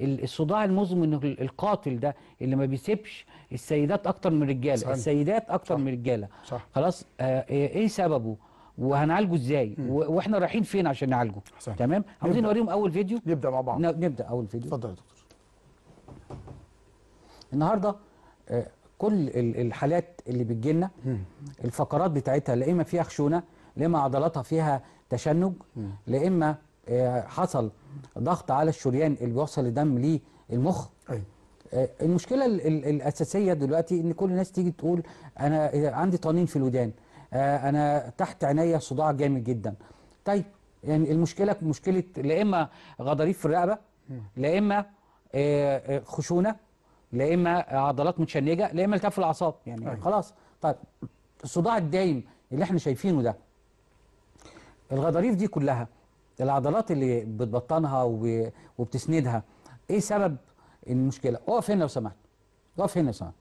الصداع المزمن القاتل ده اللي ما بيسيبش السيدات اكتر من الرجاله صحيح. السيدات اكتر صح. من الرجاله صح. خلاص آه ايه, إيه سببه وهنعالجه ازاي واحنا رايحين فين عشان نعالجه صحيح. تمام عاوزين نوريهم اول فيديو نبدا مع بعض نبدا اول فيديو اتفضل يا دكتور النهارده آه كل الحالات اللي بتجي لنا الفقرات بتاعتها لا اما فيها خشونه لا اما عضلاتها فيها تشنج لا اما آه، حصل ضغط على الشريان اللي بيوصل الدم للمخ أي. أيوة. آه، المشكله الاساسيه دلوقتي ان كل الناس تيجي تقول انا آه، عندي طنين في الودان انا تحت عينيا صداع جامد جدا طيب يعني المشكله مشكله لا اما غضاريف في الرقبه لا اما خشونه لا اما عضلات متشنجه لا اما التهاب في الاعصاب يعني أي. أيوة. خلاص طيب الصداع الدايم اللي احنا شايفينه ده الغضاريف دي كلها العضلات اللي بتبطنها وبتسندها ايه سبب المشكله اقف هنا لو سمحت اقف هنا لو سمحت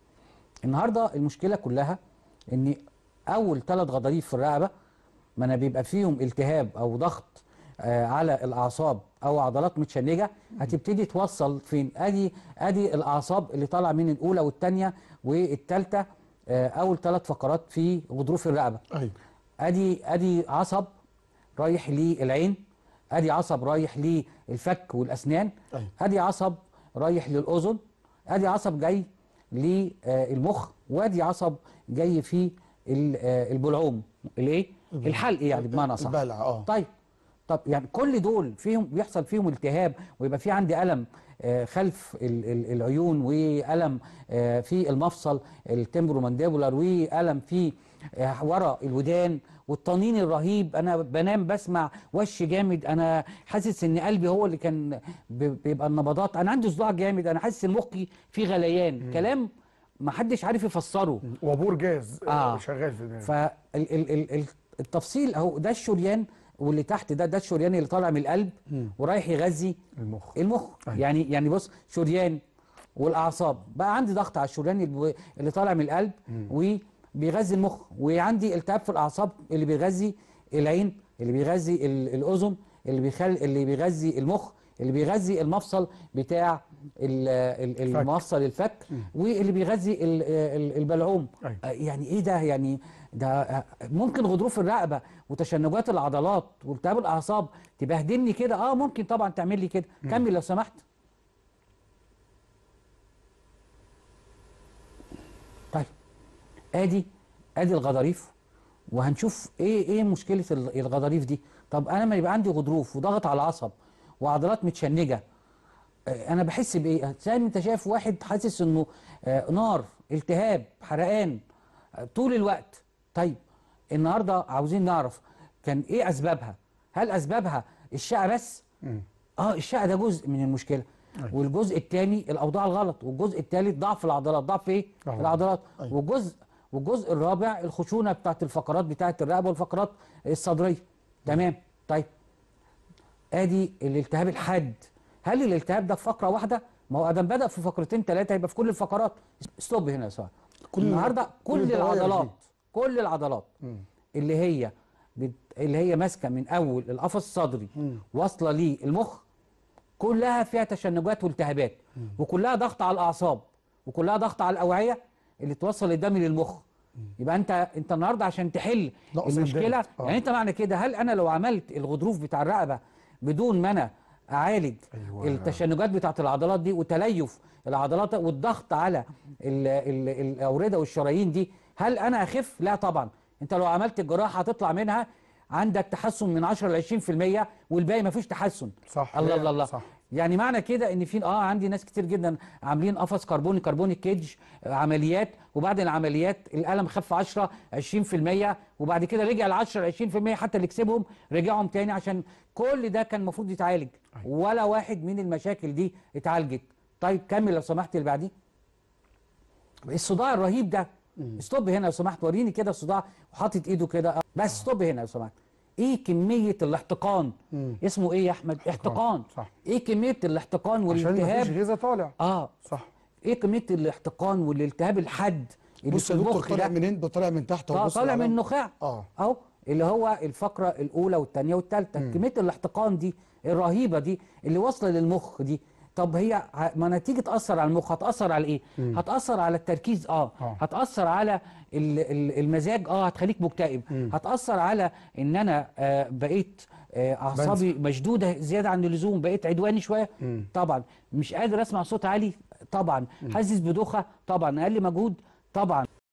النهارده المشكله كلها ان اول ثلاث غضاريف في الرقبه ما انا بيبقى فيهم التهاب او ضغط آه، على الاعصاب او عضلات متشنجه هتبتدي توصل فين ادي ادي الاعصاب اللي طالعه من الاولى والثانيه والثالثه آه، اول ثلاث فقرات في غضروف الرقبه ايوه ادي ادي عصب رايح للعين ادي عصب رايح للفك والاسنان ادي طيب. عصب رايح للاذن ادي عصب جاي للمخ آه، وادي عصب جاي في آه، البلعوم الايه الحلق يعني بمعنى صح البلع اه طيب طب يعني كل دول فيهم بيحصل فيهم التهاب ويبقى في عندي الم آه، خلف العيون والم آه، في المفصل التمبرومانديبولار والم في آه، ورا الودان والطنين الرهيب انا بنام بسمع وش جامد انا حاسس ان قلبي هو اللي كان بيبقى النبضات انا عندي صداع جامد انا حاسس ان مخي فيه غليان م. كلام ما حدش عارف يفسره وبور جاز آه. شغال في دماغي فالتفصيل اهو ده الشريان واللي تحت ده ده الشريان اللي طالع من القلب ورايح يغذي المخ المخ أيوة. يعني يعني بص شريان والاعصاب بقى عندي ضغط على الشريان اللي طالع من القلب وبيغذي المخ وعندي التهاب في الاعصاب اللي بيغذي العين اللي بيغذي الاذن اللي بيخل اللي بيغذي المخ اللي بيغذي المفصل بتاع المصه الفك واللي بيغذي البلعوم أيوة. آه، يعني ايه ده يعني ده آه، ممكن غضروف الرقبه وتشنجات العضلات والتهاب الاعصاب تبهدلني كده اه ممكن طبعا تعمل لي كده كمل لو سمحت طيب ادي ادي الغضاريف وهنشوف ايه ايه مشكله الغضاريف دي طب انا لما يبقى عندي غضروف وضغط على العصب وعضلات متشنجه آه، انا بحس بايه ساعات انت شايف واحد حاسس انه آه، نار التهاب حرقان آه، طول الوقت طيب النهارده عاوزين نعرف كان ايه اسبابها هل اسبابها الشقه بس اه الشقه ده جزء من المشكله أيوة. والجزء الثاني الاوضاع الغلط والجزء الثالث ضعف العضلات ضعف ايه العضلات أيوة. والجزء والجزء الرابع الخشونه بتاعت الفقرات بتاعت الرقبه والفقرات الصدريه تمام طيب ادي الالتهاب الحاد هل الالتهاب ده في فقره واحده ما هو ادم بدا في فقرتين ثلاثه يبقى في كل الفقرات ستوب هنا يا سؤال كل النهارده كل, كل العضلات كل العضلات م. اللي هي بت... اللي هي ماسكه من اول القفص الصدري واصله للمخ كلها فيها تشنجات والتهابات م. وكلها ضغط على الاعصاب وكلها ضغط على الاوعيه اللي توصل الدم للمخ يبقى انت انت النهارده عشان تحل المشكله آه. يعني انت معنى كده هل انا لو عملت الغضروف بتاع الرقبه بدون ما انا اعالج أيوة. التشنجات بتاعت العضلات دي وتليف العضلات والضغط على الـ الـ الاورده والشرايين دي هل انا اخف لا طبعا انت لو عملت الجراحه هتطلع منها عندك تحسن من 10 ل 20% والباقي ما فيش تحسن صح الله الله الله صح. يعني معنى كده ان في اه عندي ناس كتير جدا عاملين قفص كربوني كربوني كيدج آه، عمليات وبعد العمليات الالم خف 10 20% وبعد كده رجع ل 10 20% حتى اللي كسبهم رجعهم تاني عشان كل ده كان المفروض يتعالج أيوة. ولا واحد من المشاكل دي اتعالجت طيب كمل لو سمحت اللي بعديه الصداع الرهيب ده ستوب هنا لو سمحت وريني كده الصداع وحاطط ايده كده بس آه. ستوب هنا لو سمحت ايه كميه الاحتقان مم. اسمه ايه يا احمد احتقان صح. ايه كميه الاحتقان والالتهاب عشان غذاء طالع اه صح ايه كميه الاحتقان والالتهاب الحاد اللي بص في طالع منين ده طالع من تحت اهو طالع من النخاع اه اهو اللي هو الفقره الاولى والثانيه والثالثه كميه الاحتقان دي الرهيبه دي اللي واصله للمخ دي طب هي ما انا تيجي تاثر على المخ هتاثر على ايه مم. هتاثر على التركيز اه, آه. هتاثر على المزاج اه هتخليك مكتئب مم. هتاثر على ان انا آه بقيت آه، اعصابي مشدوده زياده عن اللزوم بقيت عدواني شويه مم. طبعا مش قادر اسمع صوت عالي طبعا حاسس بدوخه طبعا اقل مجهود طبعا